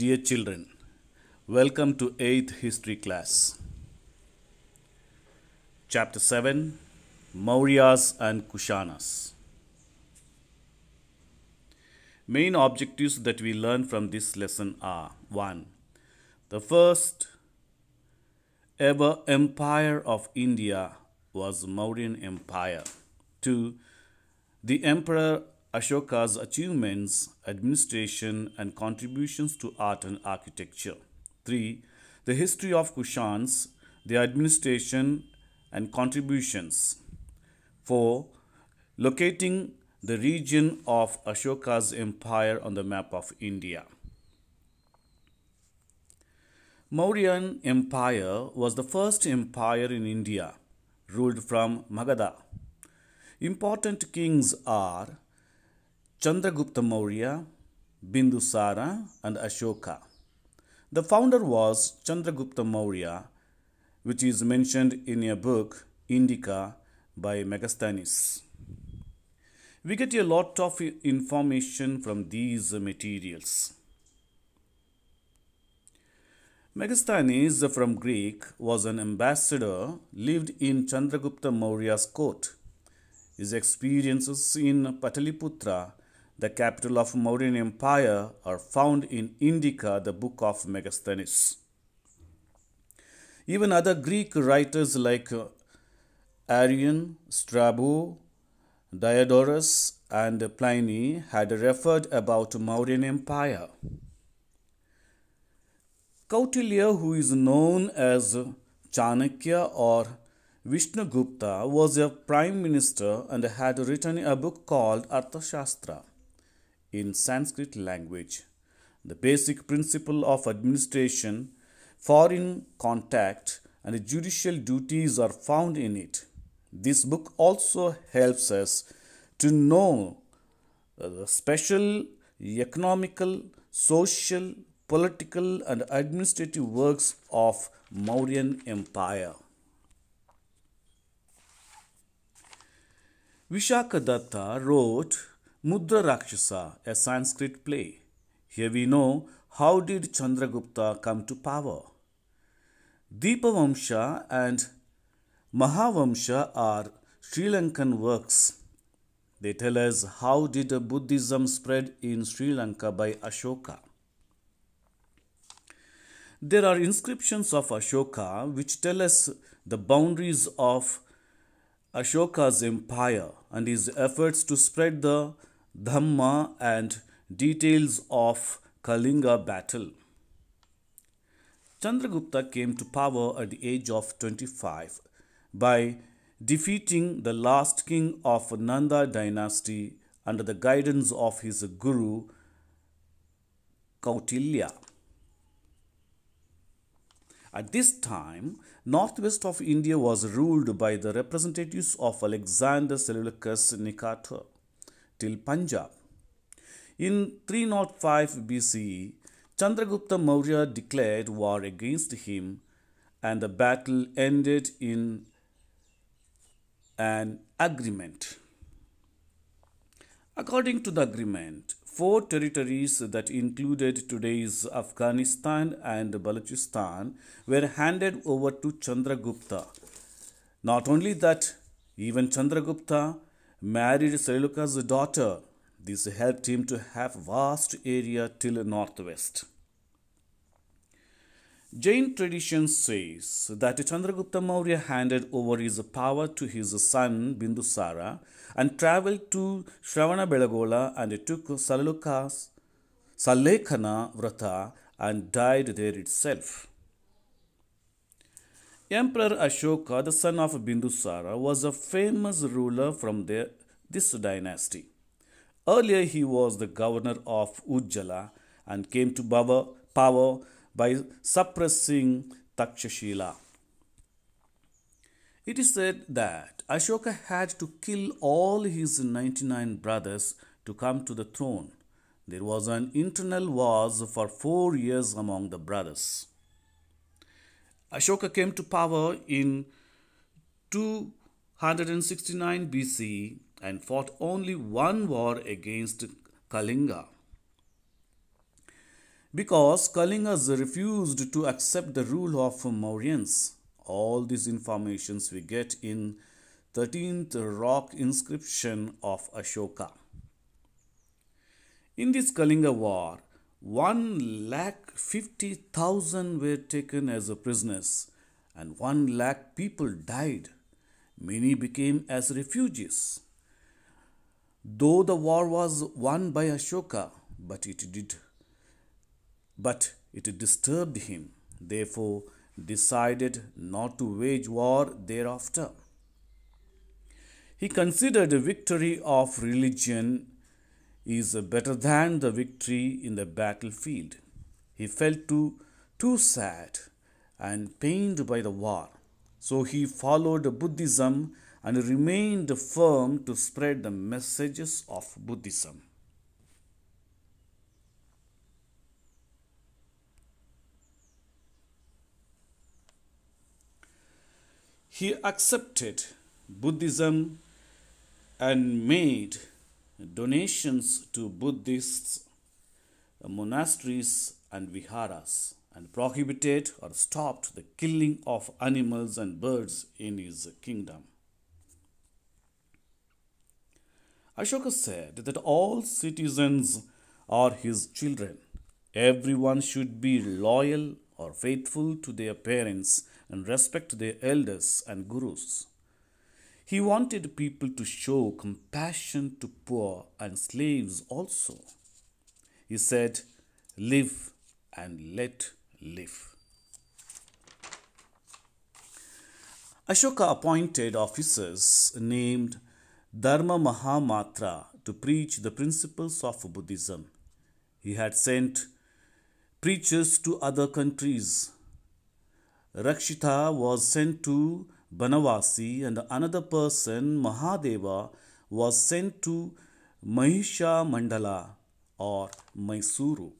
Dear children, welcome to 8th history class. Chapter 7 Mauryas and Kushanas. Main objectives that we learn from this lesson are 1. The first ever empire of India was Mauryan Empire. 2. The emperor Ashoka's achievements, administration, and contributions to art and architecture. 3. The history of Kushans, their administration, and contributions. 4. Locating the region of Ashoka's empire on the map of India. Mauryan Empire was the first empire in India, ruled from Magadha. Important kings are Chandragupta Maurya, Bindusara, and Ashoka. The founder was Chandragupta Maurya, which is mentioned in a book, Indica, by Megasthenes. We get a lot of information from these materials. Megasthenes from Greek was an ambassador, lived in Chandragupta Maurya's court. His experiences in Pataliputra the capital of Mauryan Empire, are found in Indica, the book of Megasthenes. Even other Greek writers like uh, Arian, Strabo, Diodorus, and Pliny had referred about Mauryan Empire. Kautilya, who is known as Chanakya or Vishnugupta, was a prime minister and had written a book called Arthashastra in Sanskrit language. The basic principle of administration, foreign contact, and judicial duties are found in it. This book also helps us to know uh, the special economical, social, political, and administrative works of Mauryan Empire. Vishakadatta wrote Mudra Rakshasa, a Sanskrit play. Here we know how did Chandragupta come to power. Deepavamsa and Mahavamsa are Sri Lankan works. They tell us how did Buddhism spread in Sri Lanka by Ashoka. There are inscriptions of Ashoka which tell us the boundaries of Ashoka's empire and his efforts to spread the Dhamma and details of Kalinga battle. Chandragupta came to power at the age of 25 by defeating the last king of Nanda dynasty under the guidance of his guru Kautilya. At this time, northwest of India was ruled by the representatives of Alexander Seleucus Nicator till Punjab. In 305 BCE, Chandragupta Maurya declared war against him and the battle ended in an agreement. According to the agreement, four territories that included today's Afghanistan and Balochistan were handed over to Chandragupta. Not only that, even Chandragupta married Seliluka's daughter. This helped him to have vast area till northwest. Jain tradition says that Chandragupta Maurya handed over his power to his son Bindusara and traveled to Shravanabelagola and took Salukas, Salekhana Vrata and died there itself. Emperor Ashoka, the son of Bindusara, was a famous ruler from the this dynasty. Earlier, he was the governor of Ujjala and came to power by suppressing Takshashila. It is said that Ashoka had to kill all his 99 brothers to come to the throne. There was an internal wars for four years among the brothers. Ashoka came to power in 269 BC and fought only one war against Kalinga. Because Kalingas refused to accept the rule of Mauryans, all these informations we get in 13th rock inscription of Ashoka. In this Kalinga war, 1 lakh 50,000 were taken as prisoners and 1 lakh people died. Many became as refugees. Though the war was won by Ashoka, but it did but it disturbed him, therefore decided not to wage war thereafter. He considered the victory of religion is better than the victory in the battlefield. He felt too, too sad and pained by the war. So he followed Buddhism and remained firm to spread the messages of Buddhism. He accepted Buddhism and made donations to Buddhist monasteries and viharas and prohibited or stopped the killing of animals and birds in his kingdom. Ashoka said that all citizens are his children. Everyone should be loyal or faithful to their parents and respect their elders and gurus. He wanted people to show compassion to poor and slaves also. He said, Live and let live. Ashoka appointed officers named Dharma Mahamatra to preach the principles of Buddhism. He had sent preachers to other countries. Rakshita was sent to Banavasi and another person, Mahadeva, was sent to Mahisha Mandala or Mysuru.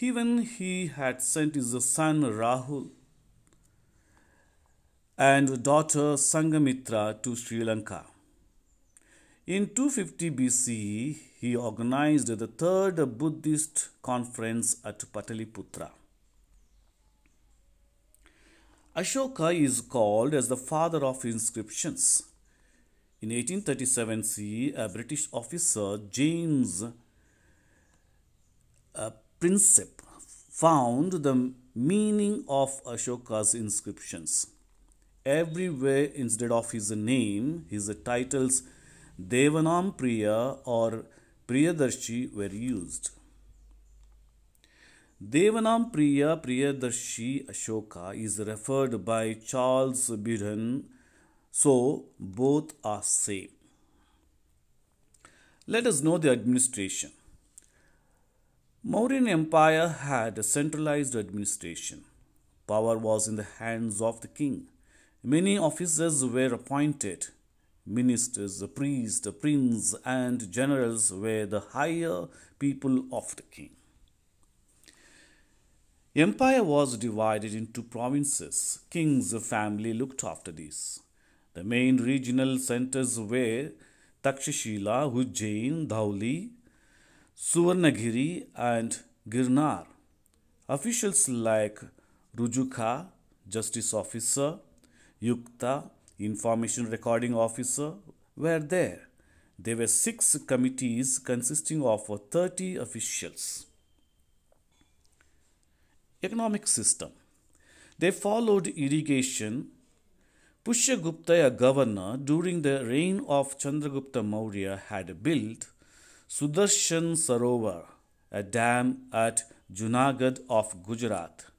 Even he had sent his son Rahul and daughter Sangamitra to Sri Lanka. In 250 BCE, he organized the third Buddhist conference at Pataliputra. Ashoka is called as the father of inscriptions. In 1837 CE, a British officer, James uh, Prinsep, found the meaning of Ashoka's inscriptions. Everywhere, instead of his name, his titles Devanam Priya or Priyadarshi were used. Devanam Priya Priyadarshi Ashoka is referred by Charles Budhan, so both are same. Let us know the administration. Mauryan Empire had a centralized administration. Power was in the hands of the king. Many officers were appointed. Ministers, priests, princes, and generals were the higher people of the king. Empire was divided into provinces. King's family looked after these. The main regional centers were Takshashila, Ujjain, Dhauli, Suvarnagiri, and Girnar. Officials like Rujuka, justice officer, Yukta, Information Recording Officer were there. There were six committees consisting of 30 officials. Economic system. They followed irrigation. Pushyagupta, a governor, during the reign of Chandragupta Maurya, had built Sudarshan Sarovar, a dam at Junagadh of Gujarat.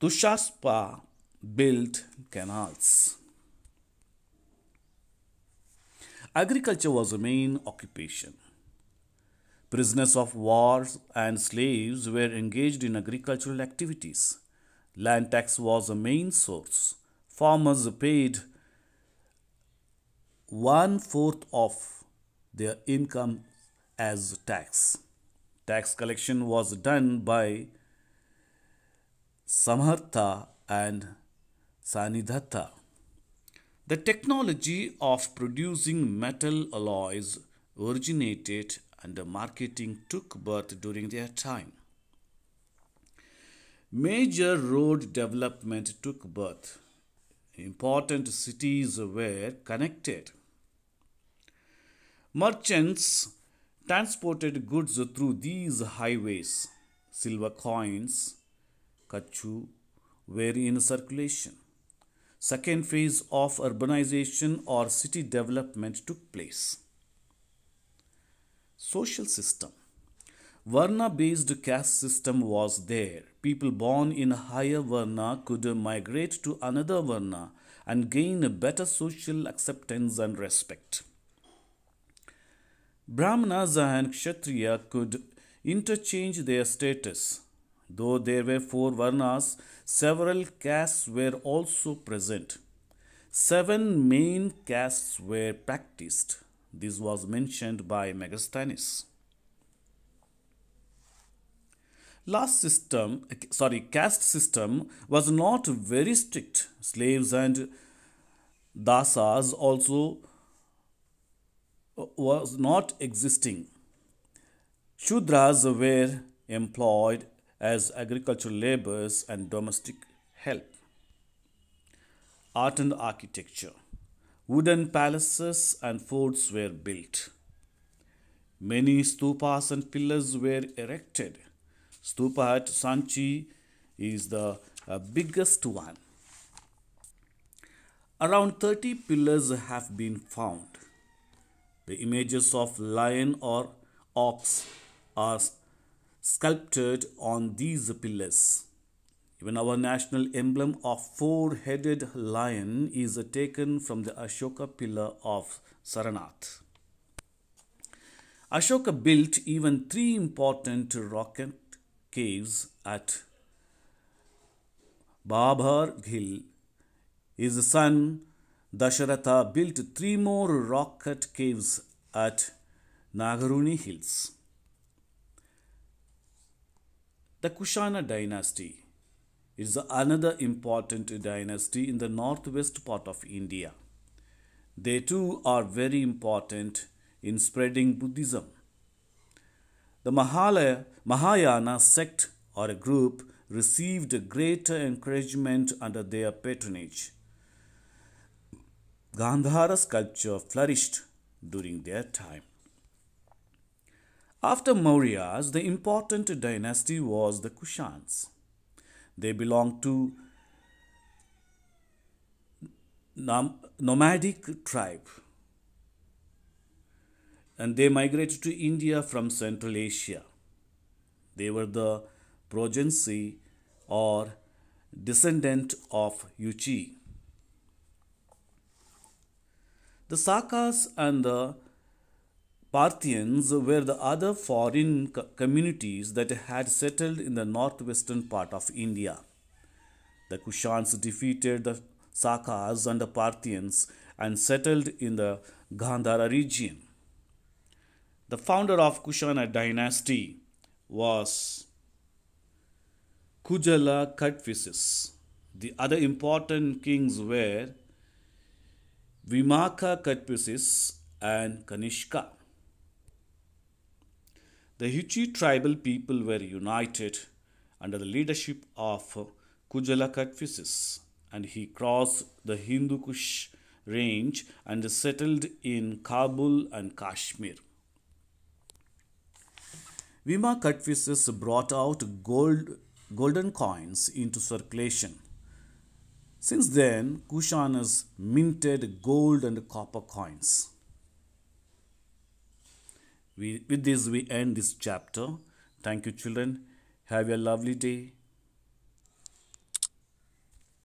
Tushaspa built canals. Agriculture was the main occupation. Prisoners of war and slaves were engaged in agricultural activities. Land tax was the main source. Farmers paid one fourth of their income as tax. Tax collection was done by samartha and Sanidhata. The technology of producing metal alloys originated and marketing took birth during their time. Major road development took birth. Important cities were connected. Merchants transported goods through these highways. Silver coins, Kachu were in circulation. Second phase of urbanization or city development took place. Social system. Varna based caste system was there. People born in higher Varna could migrate to another Varna and gain a better social acceptance and respect. Brahmanas and Kshatriya could interchange their status. Though there were four Varnas, several castes were also present. Seven main castes were practiced. This was mentioned by Megasthenes. Last system, sorry, caste system was not very strict. Slaves and dasas also was not existing. Shudras were employed as agricultural labors and domestic help. Art and architecture. Wooden palaces and forts were built. Many stupas and pillars were erected. Stupa at Sanchi is the uh, biggest one. Around 30 pillars have been found. The images of lion or ox are sculpted on these pillars. Even our national emblem of four-headed lion is taken from the Ashoka pillar of Saranath. Ashoka built even three important rocket caves at Babhar Hill. His son Dasharatha built three more rocket caves at Nagaruni Hills. The Kushana dynasty is another important dynasty in the northwest part of India. They too are very important in spreading Buddhism. The Mahayana sect or a group received greater encouragement under their patronage. Gandhara sculpture flourished during their time. After Mauryas, the important dynasty was the Kushans. They belonged to nomadic tribe and they migrated to India from Central Asia. They were the progeny or descendant of Yuchi. The Sakas and the Parthians were the other foreign communities that had settled in the northwestern part of India. The Kushans defeated the Sakas and the Parthians and settled in the Gandhara region. The founder of Kushana dynasty was Kujala Kadphises. The other important kings were Vimaka Kadphises and Kanishka. The Huchi tribal people were united under the leadership of Kujala and he crossed the Hindu Kush range and settled in Kabul and Kashmir. Vima Kadphises brought out gold, golden coins into circulation. Since then, Kushanas minted gold and copper coins. We, with this, we end this chapter. Thank you, children. Have a lovely day.